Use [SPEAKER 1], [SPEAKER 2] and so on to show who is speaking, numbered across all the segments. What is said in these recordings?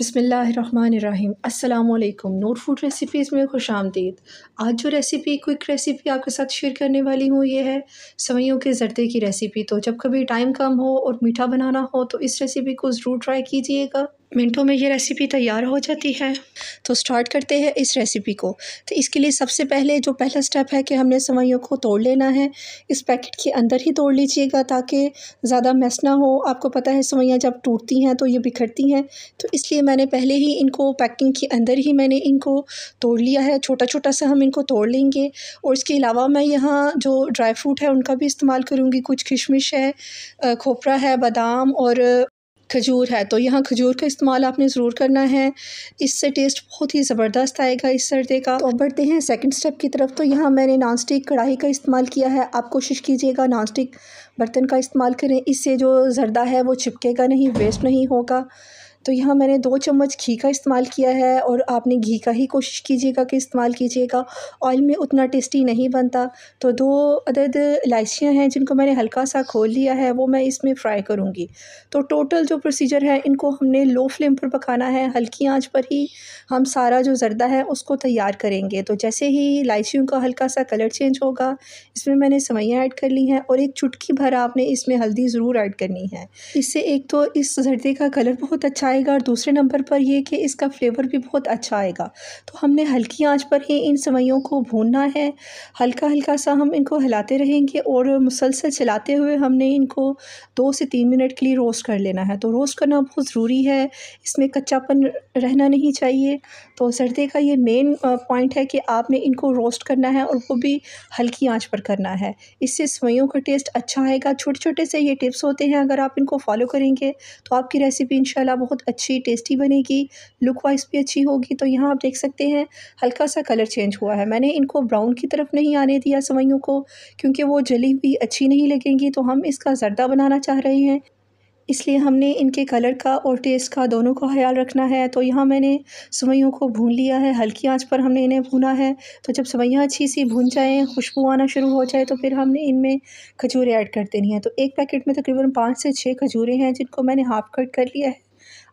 [SPEAKER 1] बिसमीम् अल्लाम note food recipes में खुश आमदीद आज जो रेसिपी क्विक रेसिपी आपके साथ शेयर करने वाली हूँ ये है सवैयों के ज़रदे की रेसिपी तो जब कभी टाइम कम हो और मीठा बनाना हो तो इस रेसिपी को ज़रूर ट्राई कीजिएगा मिनटों में ये रेसिपी तैयार हो जाती है तो स्टार्ट करते हैं इस रेसिपी को तो इसके लिए सबसे पहले जो पहला स्टेप है कि हमने सवैयों को तोड़ लेना है इस पैकेट के अंदर ही तोड़ लीजिएगा ताकि ज़्यादा मैस ना हो आपको पता है सवैयाँ जब टूटती हैं तो ये बिखरती हैं तो इसलिए मैंने पहले ही इनको पैकिंग के अंदर ही मैंने इनको तोड़ लिया है छोटा छोटा सा हम इनको तोड़ लेंगे और इसके अलावा मैं यहाँ जो ड्राई फ्रूट है उनका भी इस्तेमाल करूँगी कुछ किशमिश है खोपरा है बादाम और खजूर है तो यहाँ खजूर का इस्तेमाल आपने ज़रूर करना है इससे टेस्ट बहुत ही ज़बरदस्त आएगा इस सर्दे का तो बढ़ते हैं सेकंड स्टेप की तरफ तो यहाँ मैंने नॉनस्टिक कढ़ाई का इस्तेमाल किया है आप कोशिश कीजिएगा नॉनस्टिक बर्तन का इस्तेमाल करें इससे जो जर्दा है वो चिपकेगा नहीं वेस्ट नहीं होगा तो यहाँ मैंने दो चम्मच घी का इस्तेमाल किया है और आपने घी का ही कोशिश कीजिएगा कि इस्तेमाल कीजिएगा ऑयल में उतना टेस्टी नहीं बनता तो दो अदद इलायचियाँ हैं जिनको मैंने हल्का सा खोल लिया है वो मैं इसमें फ्राई करूँगी तो टोटल जो प्रोसीजर है इनको हमने लो फ्लेम पर पकाना है हल्की आँच पर ही हम सारा जो ज़रदा है उसको तैयार करेंगे तो जैसे ही इलायचियों का हल्का सा कलर चेंज होगा इसमें मैंने सवैयाँ ऐड कर ली हैं और एक चुटकी भर आपने इसमें हल्दी ज़रूर ऐड करनी है इससे एक तो इस ज़रदे का कलर बहुत अच्छा आएगा और दूसरे नंबर पर यह कि इसका फ्लेवर भी बहुत अच्छा आएगा तो हमने हल्की आंच पर ही इन सवैयों को भूनना है हल्का हल्का सा हम इनको हिलाते रहेंगे और मुसलसल चलाते हुए हमने इनको दो से तीन मिनट के लिए रोस्ट कर लेना है तो रोस्ट करना बहुत ज़रूरी है इसमें कच्चापन रहना नहीं चाहिए तो सर्दी का ये मेन पॉइंट है कि आपने इनको रोस्ट करना है और वो भी हल्की आंच पर करना है इससे सवैयों का टेस्ट अच्छा आएगा छोटे छोटे से ये टिप्स होते हैं अगर आप इनको फॉलो करेंगे तो आपकी रेसिपी इंशाल्लाह बहुत अच्छी टेस्टी बनेगी लुक वाइज भी अच्छी होगी तो यहाँ आप देख सकते हैं हल्का सा कलर चेंज हुआ है मैंने इनको ब्राउन की तरफ नहीं आने दिया सवैयों को क्योंकि वो जली हुई अच्छी नहीं लगेंगी तो हम इसका जर्दा बनाना चाह रहे हैं इसलिए हमने इनके कलर का और टेस्ट का दोनों का ख्याल रखना है तो यहाँ मैंने सवैयों को भून लिया है हल्की आंच पर हमने इन्हें भूना है तो जब सवैयाँ अच्छी सी भून जाएँ खुशबू आना शुरू हो जाए तो फिर हमने इनमें खजूरें ऐड कर देनी है तो एक पैकेट में तकरीबन पाँच से छः खजूरें हैं जिनको मैंने हाफ़ कट कर लिया है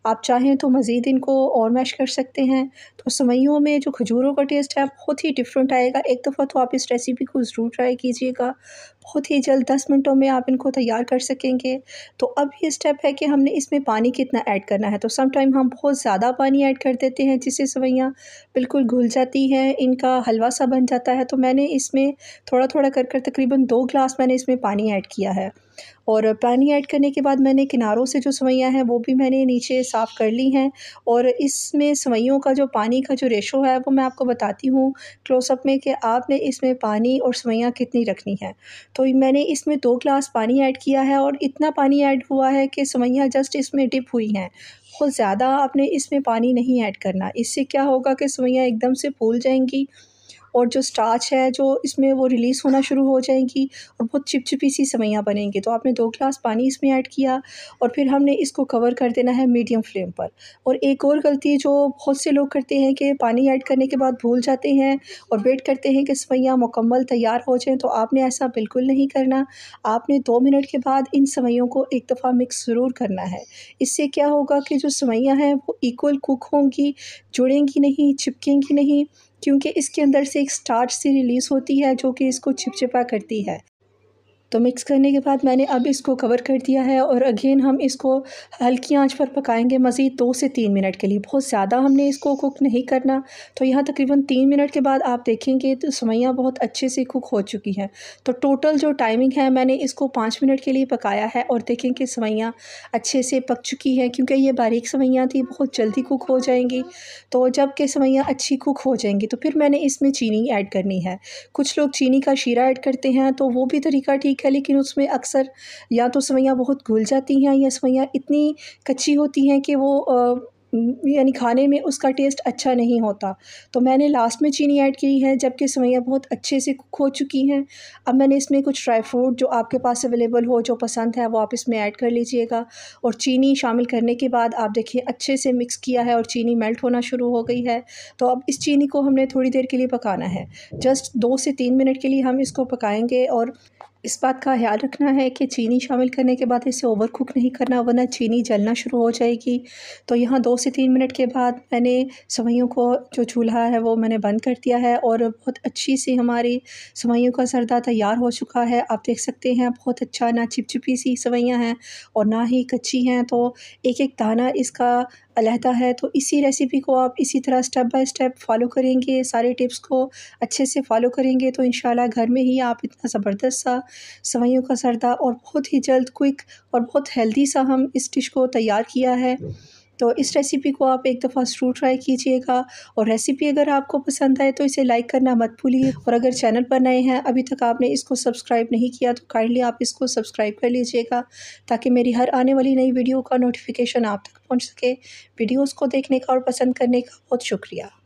[SPEAKER 1] आप चाहें तो मज़ीद इनको और मैश कर सकते हैं तो सवैयों में जो खजूरों का टेस्ट है बहुत ही डिफरेंट आएगा एक दफ़ा तो आप इस रेसिपी को ज़रूर ट्राई कीजिएगा बहुत ही जल्द दस मिनटों में आप इनको तैयार कर सकेंगे तो अब ये स्टेप है कि हमने इसमें पानी कितना ऐड करना है तो सम टाइम हम बहुत ज़्यादा पानी ऐड कर देते हैं जिससे सवैयाँ बिल्कुल घुल जाती हैं इनका हलवा सा बन जाता है तो मैंने इसमें थोड़ा थोड़ा कर कर तकरीबन दो ग्लास मैंने इसमें पानी ऐड किया है और पानी ऐड करने के बाद मैंने किनारों से जो सवैयाँ हैं वो भी मैंने नीचे साफ़ कर ली हैं और इसमें सवैयों का जो पानी का जो रेशो है वो मैं आपको बताती हूँ क्लोसअप में कि आपने इसमें पानी और सवैयाँ कितनी रखनी है तो मैंने इसमें दो ग्लास पानी ऐड किया है और इतना पानी ऐड हुआ है कि सवैयाँ जस्ट इसमें डिप हुई हैं बहुत ज़्यादा आपने इसमें पानी नहीं ऐड करना इससे क्या होगा कि सवैयाँ एकदम से फूल जाएंगी और जो स्टार्च है जो इसमें वो रिलीज़ होना शुरू हो जाएंगी और बहुत चिपचिपी सी सवैयाँ बनेंगी तो आपने दो ग्लास पानी इसमें ऐड किया और फिर हमने इसको कवर कर देना है मीडियम फ्लेम पर और एक और गलती जो बहुत से लोग करते हैं कि पानी ऐड करने के बाद भूल जाते हैं और वेट करते हैं कि सवैयाँ मुकम्मल तैयार हो जाएँ तो आपने ऐसा बिल्कुल नहीं करना आपने दो मिनट के बाद इन सवैयों को एक दफ़ा मिक्स ज़रूर करना है इससे क्या होगा कि जो सवैयाँ हैं वो इक्वल कुक होंगी जुड़ेंगी नहीं चिपकेंगी नहीं क्योंकि इसके अंदर से एक स्टार्च सी रिलीज़ होती है जो कि इसको चिपचिपा करती है तो मिक्स करने के बाद मैंने अब इसको कवर कर दिया है और अगेन हम इसको हल्की आंच पर पकाएंगे मज़ीद दो से तीन मिनट के लिए बहुत ज़्यादा हमने इसको कुक नहीं करना तो यहाँ तकरीबन तीन मिनट के बाद आप देखेंगे तो सवैयाँ बहुत अच्छे से कुक हो चुकी हैं तो टोटल जो टाइमिंग है मैंने इसको पाँच मिनट के लिए पकाया है और देखें कि सवैयाँ अच्छे से पक चुकी हैं क्योंकि ये बारीक सवैयाँ थी बहुत जल्दी कुक हो जाएंगी तो जब के सवैयाँ अच्छी कुक हो जाएंगी तो फिर मैंने इसमें चीनी ऐड करनी है कुछ लोग चीनी का शीरा ऐड करते हैं तो वो भी तरीका ठीक है लेकिन उसमें अक्सर या तो सवैयाँ बहुत घुल जाती हैं या सवैयाँ इतनी कच्ची होती हैं कि वो यानी खाने में उसका टेस्ट अच्छा नहीं होता तो मैंने लास्ट में चीनी ऐड की है जबकि सवैयाँ बहुत अच्छे से कुक हो चुकी हैं अब मैंने इसमें कुछ ड्राई फ्रूट जो आपके पास अवेलेबल हो जो पसंद है वो आप इसमें ऐड कर लीजिएगा और चीनी शामिल करने के बाद आप देखिए अच्छे से मिक्स किया है और चीनी मेल्ट होना शुरू हो गई है तो अब इस चीनी को हमने थोड़ी देर के लिए पकाना है जस्ट दो से तीन मिनट के लिए हम इसको पकाएँगे और इस बात का ख्याल रखना है कि चीनी शामिल करने के बाद इसे ओवर कुक नहीं करना वरना चीनी जलना शुरू हो जाएगी तो यहाँ दो से तीन मिनट के बाद मैंने सवैयों को जो चूल्हा है वो मैंने बंद कर दिया है और बहुत अच्छी सी हमारी सवैयों का सरदा तैयार हो चुका है आप देख सकते हैं बहुत अच्छा ना चिपचिपी सी सवैयाँ हैं और ना ही कच्ची हैं तो एक एक दाना इसका अलहदा है तो इसी रेसिपी को आप इसी तरह स्टेप बाय स्टेप फॉलो करेंगे सारे टिप्स को अच्छे से फॉलो करेंगे तो इन घर में ही आप इतना ज़बरदस्त सा सवैयों का सरदा और बहुत ही जल्द क्विक और बहुत हेल्दी सा हम इस डिश को तैयार किया है तो इस रेसिपी को आप एक दफ़ा ज़रूर ट्राई कीजिएगा और रेसिपी अगर आपको पसंद आए तो इसे लाइक करना मत भूलिए और अगर चैनल पर नए हैं अभी तक आपने इसको सब्सक्राइब नहीं किया तो काइंडली आप इसको सब्सक्राइब कर लीजिएगा ताकि मेरी हर आने वाली नई वीडियो का नोटिफिकेशन आप तक पहुँच सके वीडियोज़ को देखने का और पसंद करने का बहुत शुक्रिया